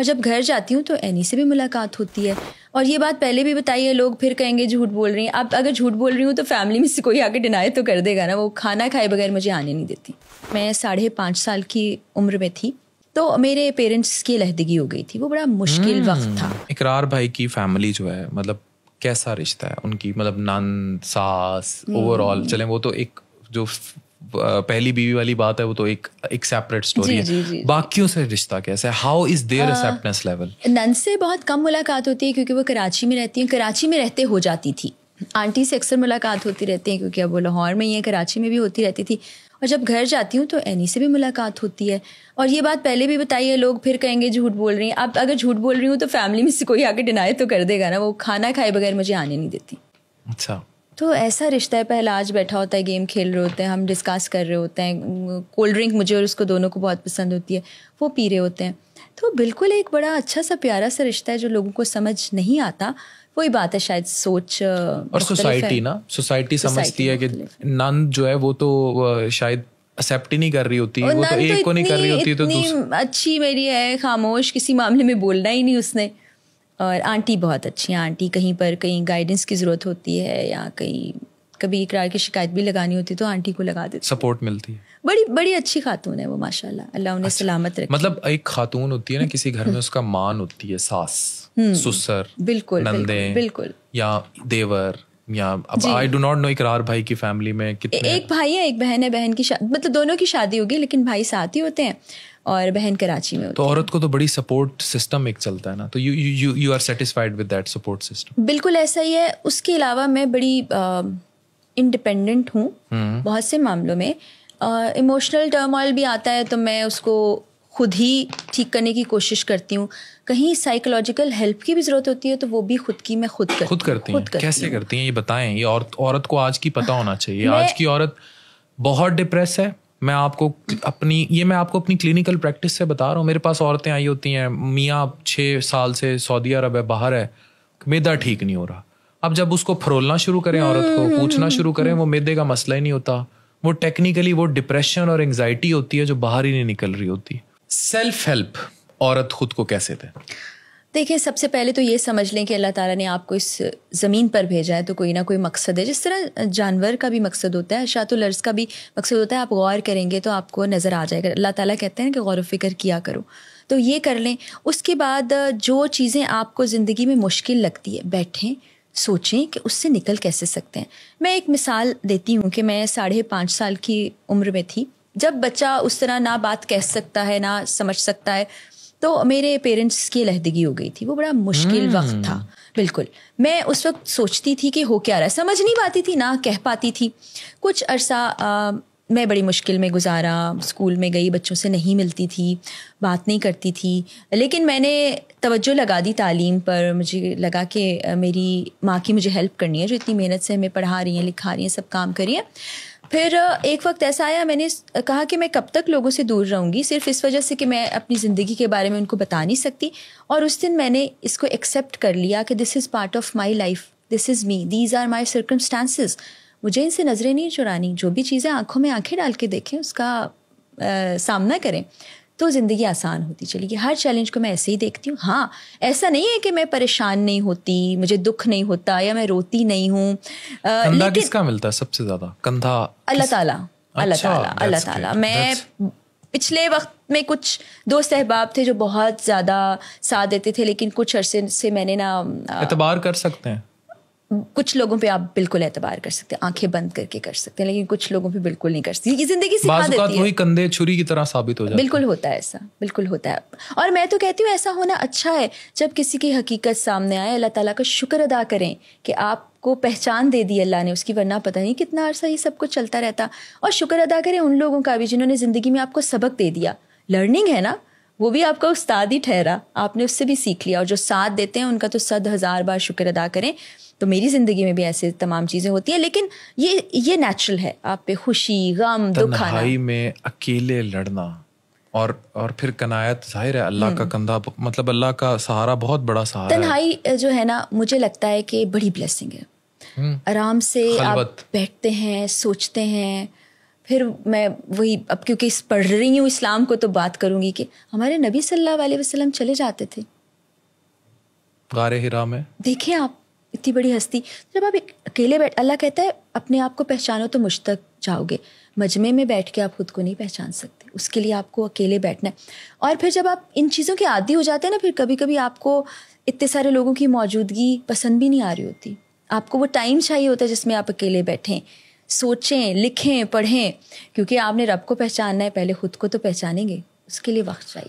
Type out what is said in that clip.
और जब घर जाती हूँ तो एनी से भी मुलाकात होती है और ये बात पहले भी बताई है लोग फिर कहेंगे झूठ बोल रही हैं आप अगर झूठ बोल रही हूँ तो फैमिली में से कोई आके डिनाई तो कर देगा ना वो खाना खाए बगैर मुझे आने नहीं देती मैं साढ़े पाँच साल की उम्र में थी तो मेरे पेरेंट्स की लहदगी हो गई थी वो बड़ा मुश्किल हम्म। वक्त था इकरार भाई की फैमिली जो है मतलब कैसा रिश्ता है उनकी मतलब नन सास ओवरऑल हम्म। चले वो तो एक जो पहली बीवी वाली बात है वो तो एक एक सेपरेट स्टोरी है जी, जी, बाकियों से रिश्ता कैसा है how is there acceptance level नन से बहुत कम मुलाकात होती है क्योंकि वो कराची में रहती है कराची में रहते हो जाती थी आंटी से अक्सर मुलाकात होती रहती है क्योंकि अब वो लाहौर में ही है कराची में भी होती रहती थी और जब घर जाती हूँ तो एनी से भी मुलाकात होती है और ये बात पहले भी बताई है लोग फिर कहेंगे झूठ बोल रही हैं अब अगर झूठ बोल रही हूँ तो फैमिली में से कोई आके डिनाई तो कर देगा ना वो खाना खाए बगैर मुझे आने नहीं देती अच्छा तो ऐसा रिश्ता है पहला आज बैठा होता है गेम खेल रहे होते हैं हम डिस्कस कर रहे होते हैं कोल्ड ड्रिंक मुझे और उसको दोनों को बहुत पसंद होती है वो पी रहे होते हैं तो बिल्कुल एक बड़ा अच्छा सा प्यारा सा रिश्ता है जो लोगों को समझ नहीं आता वही बात है शायद सोच और सोसाइटी ना सोसाइटी समझती है कि नंद जो है वो तो शायद एक्सेप्ट ही नहीं कर रही होती वो तो, तो एक को नहीं कर रही होती तो अच्छी मेरी है खामोश किसी मामले में बोलना ही नहीं उसने और आंटी बहुत अच्छी हैं आंटी कहीं पर कहीं गाइडेंस की ज़रूरत होती है या कहीं कभी इकरार की शिकायत भी लगानी होती तो आंटी को लगा देती सपोर्ट मिलती है बड़ी बड़ी अच्छी खातून है वो माशाल्लाह अल्लाह उन्हें अच्छा। सलामत रखे मतलब एक खातून होती है ना किसी घर में उसका मान होती है सास हम्म। सुसर बिल्कुल नंदे बिल्कुल या देवर या अब आई डो नॉट नो इकरार भाई की फैमिली में कितने एक भाई है एक बहन है बहन की मतलब दोनों की शादी होगी लेकिन भाई साथ ही होते हैं और बहन कराची में तो औरत को तो बड़ी सपोर्ट सिस्टम एक चलता है ना तो you you you are satisfied with that support system बिल्कुल ऐसा ही है उसके अलावा मैं बड़ी इंडिपेंडेंट हूँ हम्म। बहुत से मामलों में इमोशनल टर्मोइल भी आता है तो मैं उसको खुद ही ठीक करने की कोशिश करती हूँ कहीं साइकोलॉजिकल हेल्प की भी जरूरत होती है तो वो भी खुद की मैं खुद करती खुद करती हूँ कैसे करती हैं ये बताएं ये औरत औरत को आज की पता होना चाहिए आज की औरत बहुत डिप्रेस है मैं आपको अपनी ये मैं आपको अपनी क्लिनिकल प्रैक्टिस से बता रहा हूँ मेरे पास औरतें आई होती हैं मियाँ छः साल से सऊदी अरब है बाहर है मैदा ठीक नहीं हो रहा अब जब उसको फरोलना शुरू करें औरत को हम्म, पूछना हम्म, शुरू करें हम्म। वो मैदे का मसला ही नहीं होता वो टेक्निकली वो डिप्रेशन और एंगजाइटी होती है जो बाहर ही नहीं निकल रही होती सेल्फ हेल्प औरत खुद को कैसे दे देखिए सबसे पहले तो ये समझ लें कि अल्लाह ताला ने आपको इस ज़मीन पर भेजा है तो कोई ना कोई मकसद है जिस तरह जानवर का भी मकसद होता है शातुल अर्ज़ का भी मकसद होता है आप गौर करेंगे तो आपको नज़र आ जाएगा अल्लाह ताला कहते हैं कि गौर फिक्र किया करो तो ये कर लें उसके बाद जो चीज़ें आपको ज़िंदगी में मुश्किल लगती है बैठें सोचें कि उससे निकल कैसे सकते हैं मैं एक मिसाल देती हूँ कि मैं साढ़े पाँच साल की उम्र में थी जब बच्चा उस तरह ना बात कह सकता है ना समझ सकता है तो मेरे पेरेंट्स की लहदगी हो गई थी वो बड़ा मुश्किल hmm. वक्त था बिल्कुल मैं उस वक्त सोचती थी कि हो क्या रहा है समझ नहीं पाती थी ना कह पाती थी कुछ अरसा आ, मैं बड़ी मुश्किल में गुजारा स्कूल में गई बच्चों से नहीं मिलती थी बात नहीं करती थी लेकिन मैंने तवज्जो लगा दी तालीम पर मुझे लगा कि मेरी माँ की मुझे हेल्प करनी है जो इतनी मेहनत से हमें पढ़ा रही हैं लिखा रही हैं सब काम कर रही हैं फिर एक वक्त ऐसा आया मैंने कहा कि मैं कब तक लोगों से दूर रहूँगी सिर्फ इस वजह से कि मैं अपनी ज़िंदगी के बारे में उनको बता नहीं सकती और उस दिन मैंने इसको एक्सेप्ट कर लिया कि this is part of my life this is me these are my circumstances मुझे इनसे नज़रें नहीं चुरानी जो भी चीज़ें आंखों में आंखें डाल के देखें उसका आ, सामना करें तो ज़िंदगी आसान होती चलेगी हर चैलेंज को मैं ऐसे ही देखती हूँ हाँ ऐसा नहीं है कि मैं परेशान नहीं होती मुझे दुख नहीं होता या मैं रोती नहीं हूँ किसका मिलता है सबसे ज़्यादा कंधा अल्लाह ताला अल्लाह अच्छा, ताला अल्लाह ताला मैं पिछले वक्त में कुछ दोस्त अहबाब थे जो बहुत ज़्यादा साथ देते थे लेकिन कुछ अरसे से मैंने ना एतबार कर सकते हैं कुछ लोगों पे आप बिल्कुल एतबार कर सकते हैं आंखें बंद करके कर सकते हैं लेकिन कुछ लोगों पे बिल्कुल नहीं कर सकते ये जिंदगी सिखा देती है वही कंधे छुरी की तरह साबित हो जाता बिल्कुल होता है ऐसा बिल्कुल होता है और मैं तो कहती हूँ ऐसा होना अच्छा है जब किसी की हकीकत सामने आए अल्लाह ताला का शुक्र अदा करें कि आपको पहचान दे दी अल्लाह ने उसकी वरना पता नहीं कितना अरसा ये सब कुछ चलता रहता और शुक्र अदा करें उन लोगों का भी जिन्होंने ज़िंदगी में आपको सबक दे दिया लर्निंग है ना वो भी आपका उस्ताद ही ठहरा आपने उससे भी सीख लिया और जो साथ देते हैं उनका तो सद हज़ार बार शुक्र अदा करें तो मेरी ज़िंदगी में भी ऐसे तमाम चीज़ें होती हैं लेकिन ये ये नेचुरल है आप पे खुशी गम दुख में अकेले लड़ना और और फिर कनायत जाहिर है अल्लाह का हम्म। कंधा मतलब अल्लाह का सहारा बहुत बड़ा सहारा तन्हाई जो है ना मुझे लगता है कि बड़ी ब्लेसिंग है हम्म। आराम से आप बैठते हैं सोचते हैं फिर मैं वही अब क्योंकि इस पढ़ रही हूँ इस्लाम को तो बात करूँगी कि हमारे नबी सल्लल्लाहु अलैहि वसल्लम चले जाते थे गारे हिरा में देखिए आप इतनी बड़ी हस्ती जब आप अकेले बैठ अल्लाह कहता है अपने आप को पहचानो तो मुझ तक जाओगे मजमे में बैठ के आप खुद को नहीं पहचान सकते उसके लिए आपको अकेले बैठना है और फिर जब आप इन चीज़ों के आदि हो जाते हैं ना फिर कभी कभी आपको इतने सारे लोगों की मौजूदगी पसंद भी नहीं आ रही होती आपको वो टाइम चाहिए होता है जिसमें आप अकेले बैठें सोचें लिखें पढ़ें क्योंकि आपने रब को पहचानना है पहले खुद को तो पहचानेंगे उसके लिए वक्त चाहिए